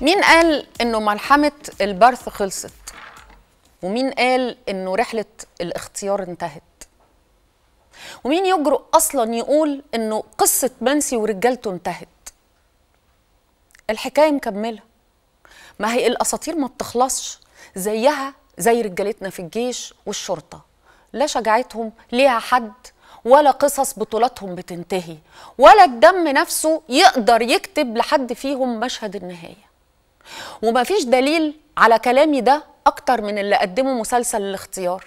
مين قال انه ملحمه البرث خلصت ومين قال انه رحله الاختيار انتهت ومين يجرؤ اصلا يقول انه قصه منسي ورجالته انتهت الحكايه مكمله ما هي الاساطير ما بتخلصش زيها زي رجالتنا في الجيش والشرطه لا شجاعتهم ليها حد ولا قصص بطولاتهم بتنتهي ولا الدم نفسه يقدر يكتب لحد فيهم مشهد النهايه وما فيش دليل على كلامي ده أكتر من اللي قدمه مسلسل الاختيار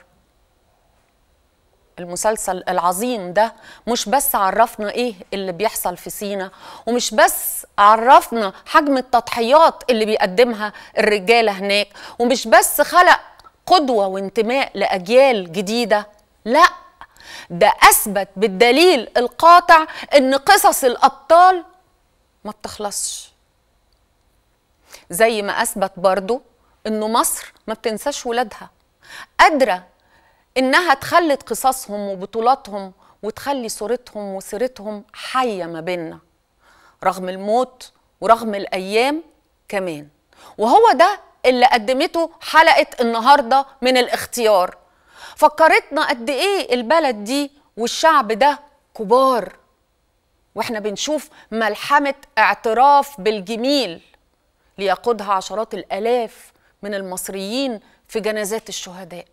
المسلسل العظيم ده مش بس عرفنا ايه اللي بيحصل في سينا ومش بس عرفنا حجم التضحيات اللي بيقدمها الرجاله هناك ومش بس خلق قدوه وانتماء لاجيال جديده لا ده اثبت بالدليل القاطع ان قصص الابطال ما بتخلصش زي ما اثبت برضو انه مصر ما بتنساش ولادها قادره انها تخلد قصصهم وبطولاتهم وتخلي صورتهم وسيرتهم حيه ما بيننا رغم الموت ورغم الايام كمان وهو ده اللي قدمته حلقه النهارده من الاختيار فكرتنا قد ايه البلد دي والشعب ده كبار واحنا بنشوف ملحمه اعتراف بالجميل ليقودها عشرات الآلاف من المصريين في جنازات الشهداء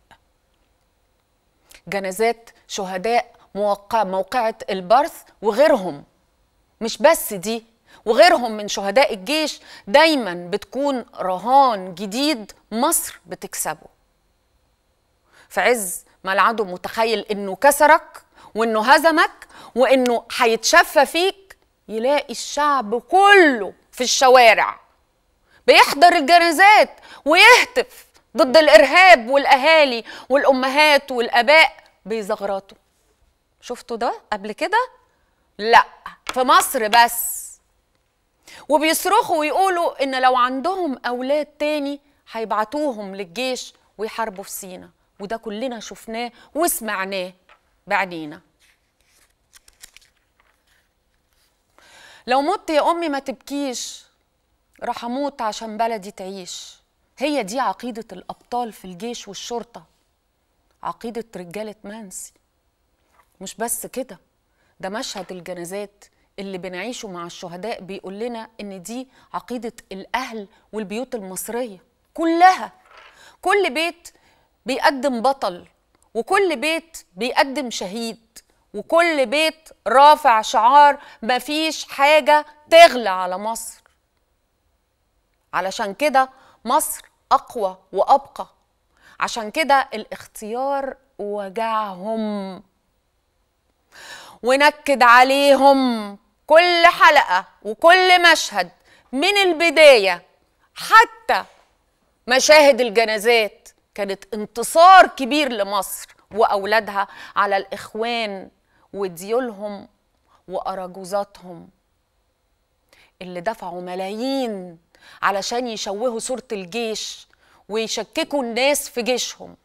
جنازات شهداء موقع موقعة البرث وغيرهم مش بس دي وغيرهم من شهداء الجيش دايما بتكون رهان جديد مصر بتكسبه في عز ما العدو متخيل انه كسرك وانه هزمك وانه هيتشفى فيك يلاقي الشعب كله في الشوارع بيحضر الجنازات ويهتف ضد الارهاب والاهالي والامهات والاباء بيزغرطوا شفتوا ده قبل كده لا في مصر بس وبيصرخوا ويقولوا ان لو عندهم اولاد تاني هيبعتوهم للجيش ويحاربوا في سينا وده كلنا شفناه وسمعناه بعدينا لو مت يا امي ما تبكيش راح اموت عشان بلدي تعيش هي دي عقيده الابطال في الجيش والشرطه عقيده رجاله مانسي مش بس كده ده مشهد الجنازات اللي بنعيشه مع الشهداء بيقول لنا ان دي عقيده الاهل والبيوت المصريه كلها كل بيت بيقدم بطل وكل بيت بيقدم شهيد وكل بيت رافع شعار مفيش حاجه تغلى على مصر علشان كده مصر أقوى وأبقى عشان كده الاختيار وجعهم ونكد عليهم كل حلقة وكل مشهد من البداية حتى مشاهد الجنازات كانت انتصار كبير لمصر وأولادها على الإخوان وديولهم وأرجوزاتهم اللي دفعوا ملايين علشان يشوهوا صورة الجيش ويشككوا الناس في جيشهم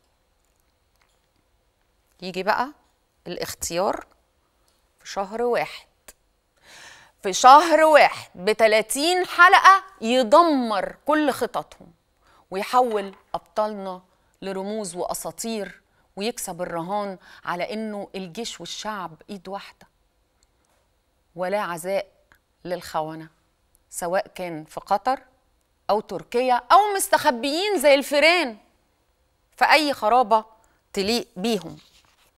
يجي بقى الاختيار في شهر واحد في شهر واحد ب 30 حلقة يدمر كل خططهم ويحول أبطالنا لرموز وأساطير ويكسب الرهان على إنه الجيش والشعب إيد واحدة ولا عزاء للخونة سواء كان في قطر أو تركيا أو مستخبيين زي الفيران في أي خرابة تليق بيهم